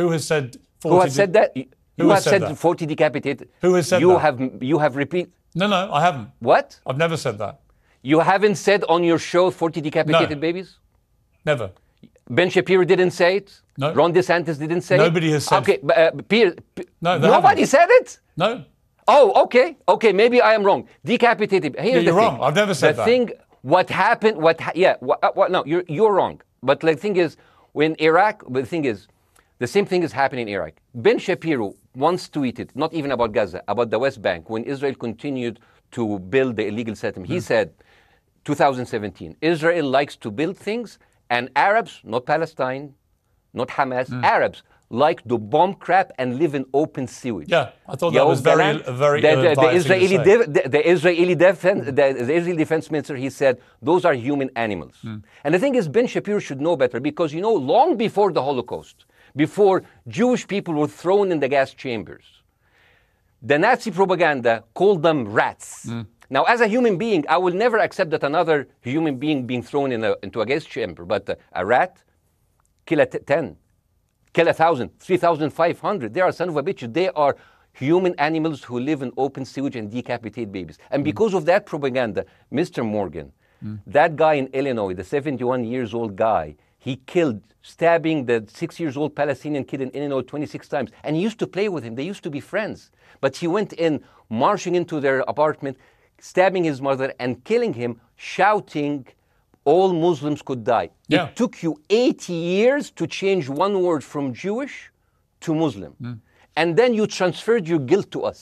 Who has said 40 Who has said that? Who has said, said 40 decapitated. Who has said you that? Have, you have repeat. No, no, I haven't. What? I've never said that. You haven't said on your show 40 decapitated no. babies? Never. Ben Shapiro didn't say it. No. Ron DeSantis didn't say Nobody it. Nobody has said Okay, uh, no, nobody haven't. said it? No. Oh, okay. Okay, maybe I am wrong. Decapitated. Here's yeah, you're wrong. I've never said the that. The thing, what happened, what, ha- yeah, what, uh, what, no, you're, you're wrong. But the like, thing is, when Iraq, the thing is, the same thing is happening in Iraq. Ben Shapiro once tweeted, not even about Gaza, about the West Bank, when Israel continued to build the illegal settlement. Mm. He hmm. said, 2017, Israel likes to build things, and Arabs, not Palestine, not Hamas, mm. Arabs like to bomb crap and live in open sewage. Yeah, I thought that was very, very the, the, uh, the Israeli de- the, the, Israeli defense, the, the, Israeli defense minister, he said those are human animals. Mm. And the thing is, Ben Shapiro should know better because you know, long before the Holocaust, before Jewish people were thrown in the gas chambers. The Nazi propaganda called them rats. Mm. Now, as a human being, I will never accept that another human being being thrown in a, into a gas chamber, but uh, a rat, kill a t- 10, kill a 1,000, 3,500. They are son of a bitch. They are human animals who live in open sewage and decapitate babies. And mm. because of that propaganda, Mr. Morgan, mm. that guy in Illinois, the 71 years old guy, he killed, stabbing the six years old Palestinian kid in Illinois 26 times. And he used to play with him. They used to be friends. But he went in, marching into their apartment, stabbing his mother and killing him, shouting, All Muslims could die. Yeah. It took you 80 years to change one word from Jewish to Muslim. Mm. And then you transferred your guilt to us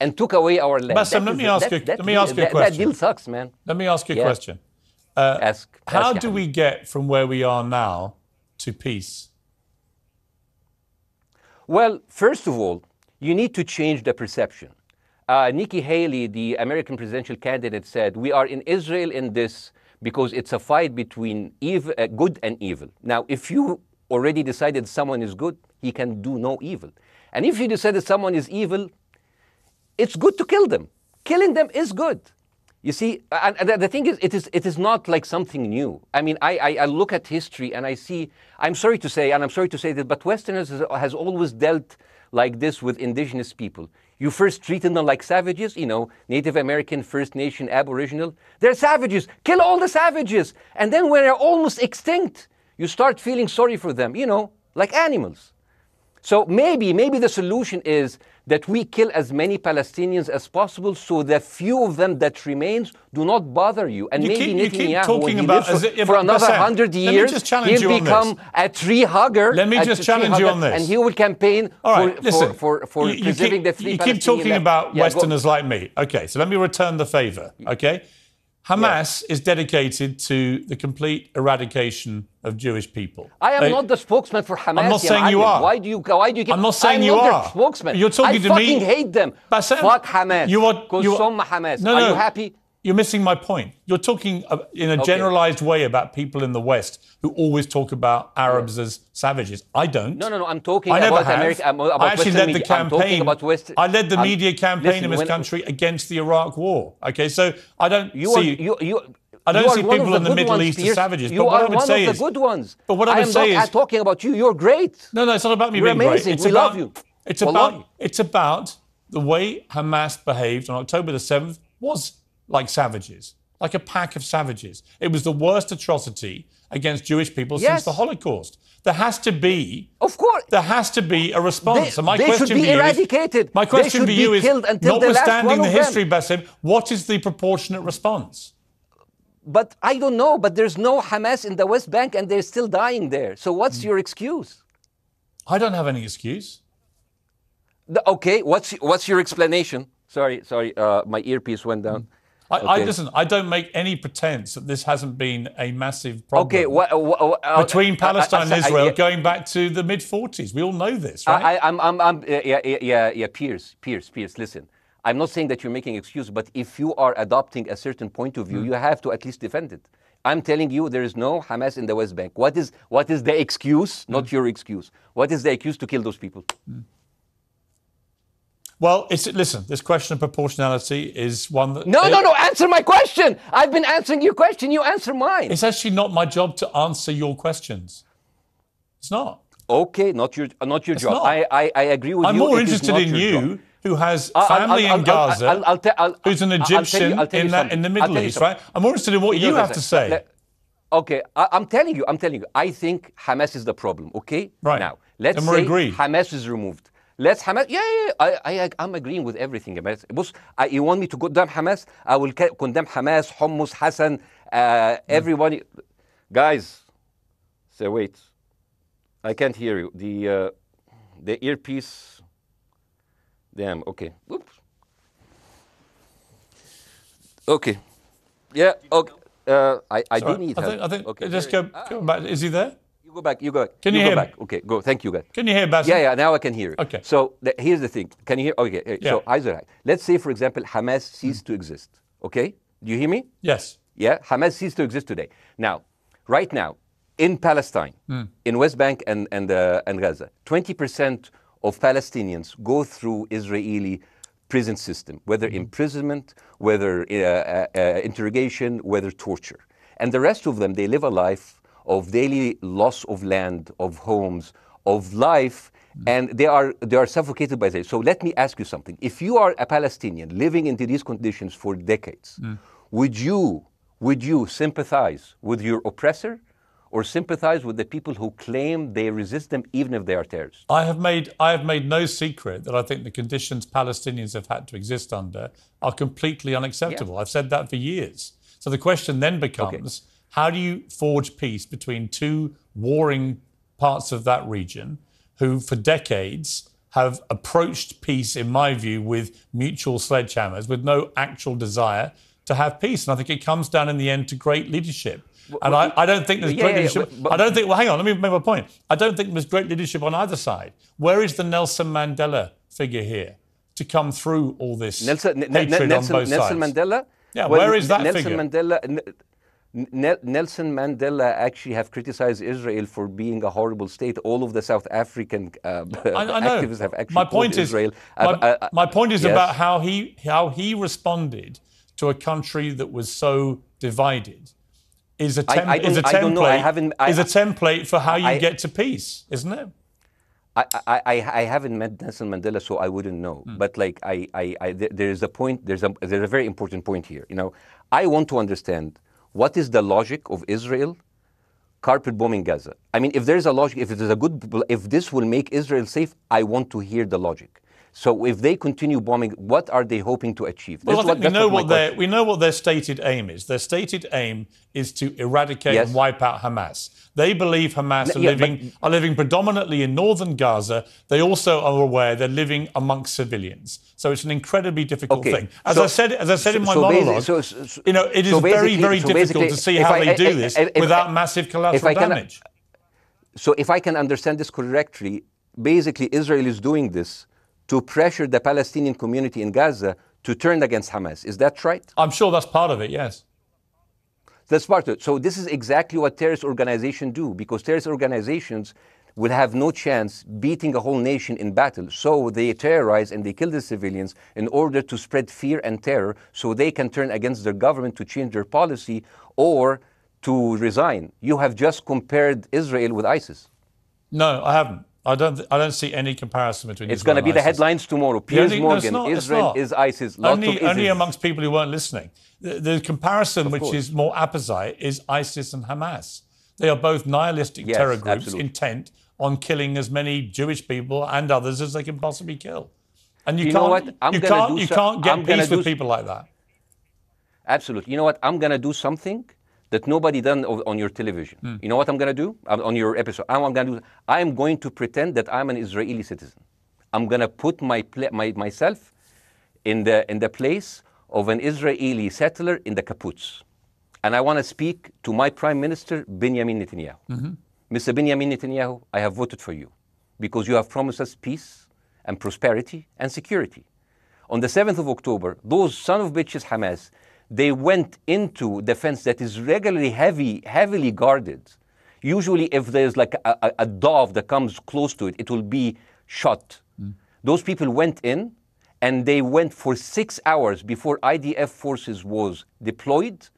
and took away our land. But let, me ask, that, you, that, let me ask you a question. That, deal sucks, man. Let me ask you a yeah. question. Uh, ask, how ask do we get from where we are now to peace? Well, first of all, you need to change the perception. Uh, Nikki Haley, the American presidential candidate, said, We are in Israel in this because it's a fight between evil, uh, good and evil. Now, if you already decided someone is good, he can do no evil. And if you decided someone is evil, it's good to kill them. Killing them is good. You see, and the thing is, it is it is not like something new. I mean, I, I, I, look at history and I see. I'm sorry to say, and I'm sorry to say this, but Westerners has, has, always dealt like this with indigenous people. You first treated them like savages, you know, Native American, First Nation, Aboriginal. They're savages. Kill all the savages, and then when they're almost extinct, you start feeling sorry for them, you know, like animals. So maybe maybe the solution is that we kill as many Palestinians as possible so the few of them that remains do not bother you. And you maybe keep, Netanyahu, you keep talking about, for, it, for another hundred years, he'll become a tree hugger. Let me just challenge you on this. And he will campaign right, for, listen, for, for, for preserving keep, the free You keep talking about yeah, Westerners go. like me. Okay, so let me return the favor, okay? Hamas yeah. is dedicated to the complete eradication of Jewish people. I am they, not the spokesman for Hamas. I'm not saying you are. Why do you? Why do you? Get, I'm not saying I'm you not are. Spokesman. You're talking I to me. I fucking hate them. Bassem, Fuck Hamas. You are. You are, Hamas. No, no. Are you happy? You're missing my point. You're talking uh, in a okay. generalized way about people in the West who always talk about Arabs yeah. as savages. I don't. No, no, no. I'm talking I about America. About I actually Western led the media. campaign. West, I led the I'm, media campaign listen, in this country against the Iraq War. Okay, so I don't you see. Are, you, you, I don't see people in the, the Middle ones, East Pierce. as savages. You but what are I would one say of is, the good ones. But what I, I would say not is, talking about you. You're great. No, no, it's not about me You're being amazing. great. It's we about, love you. It's about, it's about the way Hamas behaved on October the 7th was like savages, like a pack of savages. It was the worst atrocity against Jewish people yes. since the Holocaust. There has to be, of course, there has to be a response. They, and my they question should be eradicated. Is, my question to you is, notwithstanding the, the history, Basim, what is the proportionate response? But I don't know. But there's no Hamas in the West Bank, and they're still dying there. So what's mm. your excuse? I don't have any excuse. The, okay, what's what's your explanation? Sorry, sorry, uh, my earpiece went down. Mm. I, okay. I listen. I don't make any pretense that this hasn't been a massive problem. Okay, wh- wh- wh- between Palestine and Israel, yeah. going back to the mid '40s, we all know this, right? I, am I'm, I'm, yeah, yeah, yeah, Pierce, Pierce, Pierce. Listen, I'm not saying that you're making excuses, but if you are adopting a certain point of view, mm. you have to at least defend it. I'm telling you, there is no Hamas in the West Bank. What is what is the excuse? Mm. Not your excuse. What is the excuse to kill those people? Mm. Well, it's listen. This question of proportionality is one that. No, it, no, no. Answer my question. I've been answering your question. You answer mine. It's actually not my job to answer your questions. It's not. Okay, not your not your job. Not. I, I, I agree with I'm you. I'm more it interested in you. Job. Who has family I'll, I'll, in Gaza? I'll, ta- who's an Egyptian you, in, that, in, the Middle East, right? I'm more interested in what you, you have to say. Let, okay, I, am telling you, I'm telling you. I think Hamas is the problem. Okay, right now let's say agree. Hamas is removed Let's Hamas. Yeah, yeah, yeah. I, I, I'm agreeing with everything. بص, I, you want me to condemn Hamas? I will condemn Hamas, Hummus, Hassan, uh, mm. everyone. Guys, say wait. I can't hear you. The uh, the earpiece. Damn. Okay. Oops. Okay. Yeah. Okay. Uh, I, I do need I help. I think okay. just go, go back. Is he there? go back. You go back. Can you, you hear back? Me? Okay, go. Thank you, guys. Can you hear Basil? Yeah, yeah. Now I can hear you. Okay. So th- here's the thing. Can you hear? Okay. Eh, yeah. So Isaac, let's say, for example, Hamas mm-hmm. ceased to exist. Okay. Do you hear me? Yes. Yeah. Hamas ceased to exist today. Now, right now, in Palestine, mm. in West Bank and and uh, and Gaza, 20% of Palestinians go through Israeli prison system, whether mm. imprisonment, whether uh, uh, uh, interrogation, whether torture, and the rest of them they live a life of daily loss of land, of homes, of life, and they are, they are suffocated by this. So let me ask you something. If you are a Palestinian living into these conditions for decades, mm. would, you, would you sympathize with your oppressor or sympathize with the people who claim they resist them even if they are terrorists? I have made, I have made no secret that I think the conditions Palestinians have had to exist under are completely unacceptable. Yeah. I've said that for years. So the question then becomes. Okay how do you forge peace between two warring parts of that region who, for decades, have approached peace, in my view, with mutual sledgehammers, with no actual desire to have peace? And I think it comes down in the end to great leadership. Well, and well, I, I, don't think there's yeah, great leadership. Yeah, but, I don't think, well, hang on, let me make my point. I don't think there's great leadership on either side. Where is the Nelson Mandela figure here to come through all this Nelson, hatred Nelson, on both Nelson sides? Nelson Mandela? Yeah, well, where is that Nelson figure? Mandela, Nelson Mandela actually have criticized Israel for being a horrible state. All of the South African uh, I, I activists have actually my point is, Israel. My, uh, uh, my point is yes. about how he how he responded to a country that was so divided. Is a, tem- I, I is a template is a template for how you get to peace, isn't it? I, I, I haven't met Nelson Mandela, so I wouldn't know. Mm. But like I, I, I, there is a point. There's a there's a very important point here. You know, I want to understand what is the logic of Israel carpet bombing Gaza? I mean, if there is a logic, if it is a good, if this will make Israel safe, I want to hear the logic. So if they continue bombing, what are they hoping to achieve? Well, what, we, know what their, we know what their stated aim is. Their stated aim is to eradicate yes. and wipe out Hamas. They believe Hamas are, yeah, living, but, are living predominantly in northern Gaza. They also are aware they're living amongst civilians. So it's an incredibly difficult okay. thing. As so, I said, as I said in my so monologue, so, you know, it is very, very difficult to see how I, they I, do I, this without massive collateral damage. Can, so if I can understand this correctly, basically Israel is doing this – to pressure the Palestinian community in Gaza to turn against Hamas. Is that right? I'm sure that's part of it, yes. That's part of it. So this is exactly what terrorist organizations do, because terrorist organizations will have no chance beating a whole nation in battle. So they terrorize and they kill the civilians in order to spread fear and terror so they can turn against their government to change their policy or to resign. You have just compared Israel with ISIS. No, I haven't. I don't, I don't see any comparison between. It's going to be the headlines tomorrow. Piers only, Morgan, not, Israel is ISIS. only, ISIS. only amongst people who weren't listening. The, the comparison, of which course. is more apposite, is ISIS and Hamas. They are both nihilistic yes, terror groups absolutely. intent on killing as many Jewish people and others as they can possibly kill. And you, you can't, you can't, you, can't, get I'm peace with people like that. Absolutely. You know what? I'm going to do something that nobody done on your television. Mm. You know what I'm going to do I'm, on your episode? I'm going to do. I'm going to pretend that I'm an Israeli citizen. I'm going to put my, my, myself in the in the place of an Israeli settler in the Kibbutz, and I want to speak to my Prime Minister Benjamin Netanyahu. Mm-hmm. Mr. Benjamin Netanyahu, I have voted for you because you have promised us peace and prosperity and security. On the 7th of October, those son of bitches Hamas they went into the fence that is regularly heavy, heavily guarded. Usually, if there's like a, a dove that comes close to it, it will be shot. Mm. Those people went in and they went for six hours before IDF forces was deployed,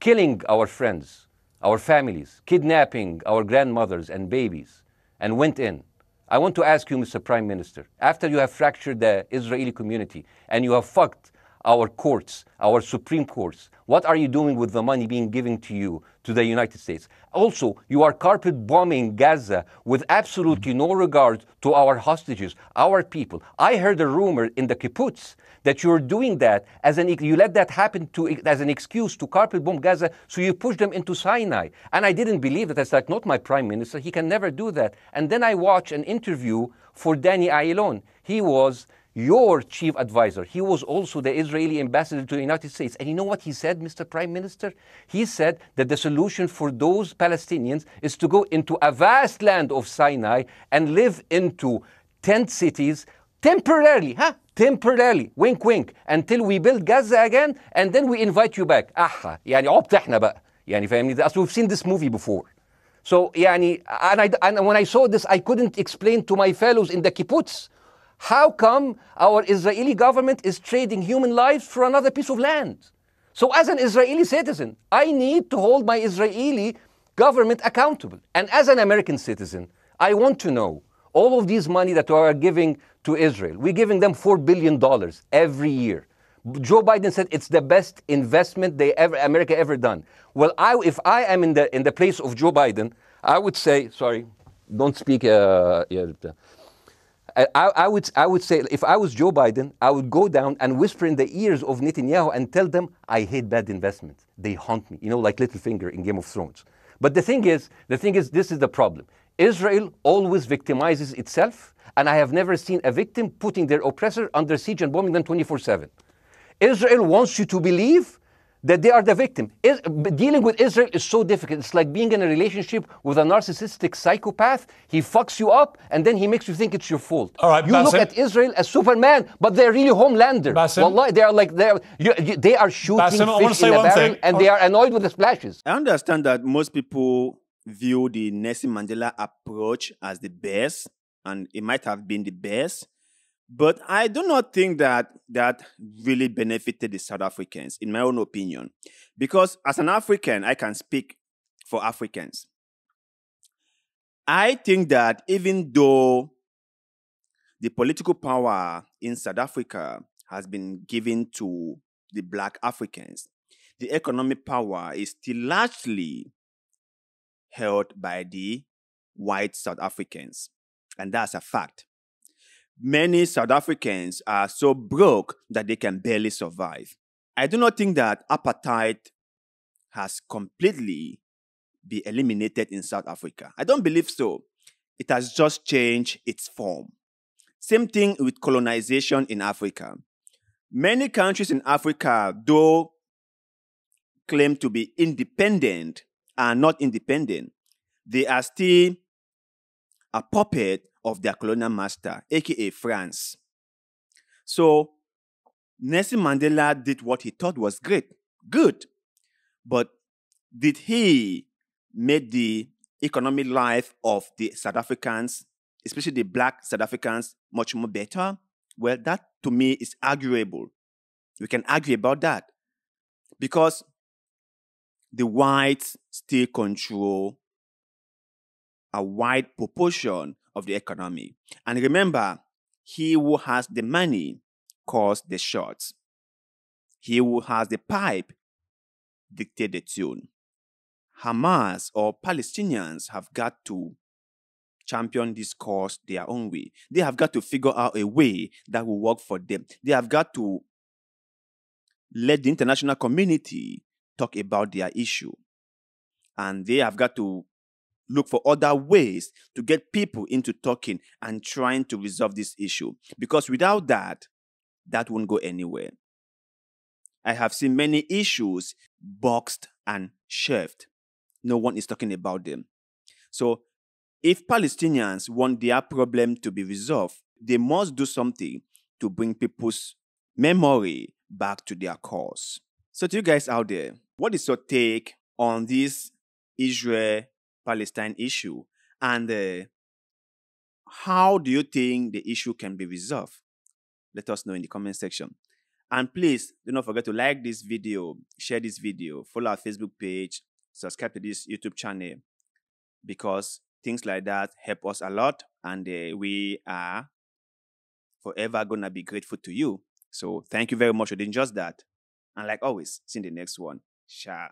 killing our friends, our families, kidnapping our grandmothers and babies, and went in. I want to ask you, Mr. Prime Minister, after you have fractured the Israeli community and you have fucked our courts, our Supreme Courts. What are you doing with the money being given to you, to the United States? Also, you are carpet bombing Gaza with absolutely no regard to our hostages, our people. I heard a rumor in the kibbutz that you're doing that as an you let that happen to as an excuse to carpet bomb Gaza, so you push them into Sinai. And I didn't believe it. I said, like, not my prime minister. He can never do that. And then I watch an interview for Danny Ayelon. He was your chief advisor. He was also the Israeli ambassador to the United States. And you know what he said, Mr. Prime Minister? He said that the solution for those Palestinians is to go into a vast land of Sinai and live into tent cities temporarily, huh? Temporarily, wink wink, until we build Gaza again and then we invite you back. أحا يعني عبت احنا بقى we've seen this movie before. So يعني and, I, and when I saw this I couldn't explain to my fellows in the kibbutz how come our Israeli government is trading human lives for another piece of land? So, as an Israeli citizen, I need to hold my Israeli government accountable. And as an American citizen, I want to know all of these money that we are giving to Israel, we're giving them $4 billion every year. Joe Biden said it's the best investment they ever America ever done. Well, I, if I am in the in the place of Joe Biden, I would say, sorry, don't speak. Uh, yeah, I, I, would, I would say, if I was Joe Biden, I would go down and whisper in the ears of Netanyahu and tell them, I hate bad investments. They haunt me, you know, like Littlefinger in Game of Thrones. But the thing is, the thing is, this is the problem. Israel always victimizes itself, and I have never seen a victim putting their oppressor under siege and bombing them 24 7. Israel wants you to believe that they are the victim. Is, dealing with Israel is so difficult. It's like being in a relationship with a narcissistic psychopath. He fucks you up and then he makes you think it's your fault. All right, you Basim. look at Israel as Superman, but they're really Homelander. Basim. Wallahi, they are like they're, you, you, they are shooting Basim, fish in a barrel thing. and they are annoyed with the splashes. I understand that most people view the Nelson Mandela approach as the best, and it might have been the best. But I do not think that that really benefited the South Africans, in my own opinion, because as an African, I can speak for Africans. I think that even though the political power in South Africa has been given to the black Africans, the economic power is still largely held by the white South Africans. And that's a fact many South Africans are so broke that they can barely survive. I do not think that apartheid has completely be eliminated in South Africa. I don't believe so. It has just changed its form. Same thing with colonization in Africa. Many countries in Africa, though claim to be independent, are not independent. They are still a puppet of their colonial master, aka France. So Nelson Mandela did what he thought was great, good, but did he make the economic life of the South Africans, especially the black South Africans, much more better? Well, that to me is arguable. We can argue about that because the whites still control a wide proportion of the economy. And remember, he who has the money calls the shots. He who has the pipe dictates the tune. Hamas or Palestinians have got to champion this cause their own way. They have got to figure out a way that will work for them. They have got to let the international community talk about their issue. And they have got to look for other ways to get people into talking and trying to resolve this issue. Because without that, that won't go anywhere. I have seen many issues boxed and shelved. No one is talking about them. So, if Palestinians want their problem to be resolved, they must do something to bring people's memory back to their cause. So, to you guys out there, what is your take on this Israel Palestine issue and uh, how do you think the issue can be resolved? Let us know in the comment section. And please do not forget to like this video, share this video, follow our Facebook page, subscribe to this YouTube channel because things like that help us a lot and uh, we are forever going to be grateful to you. So thank you very much for doing just that. And like always, see you in the next one. Ciao.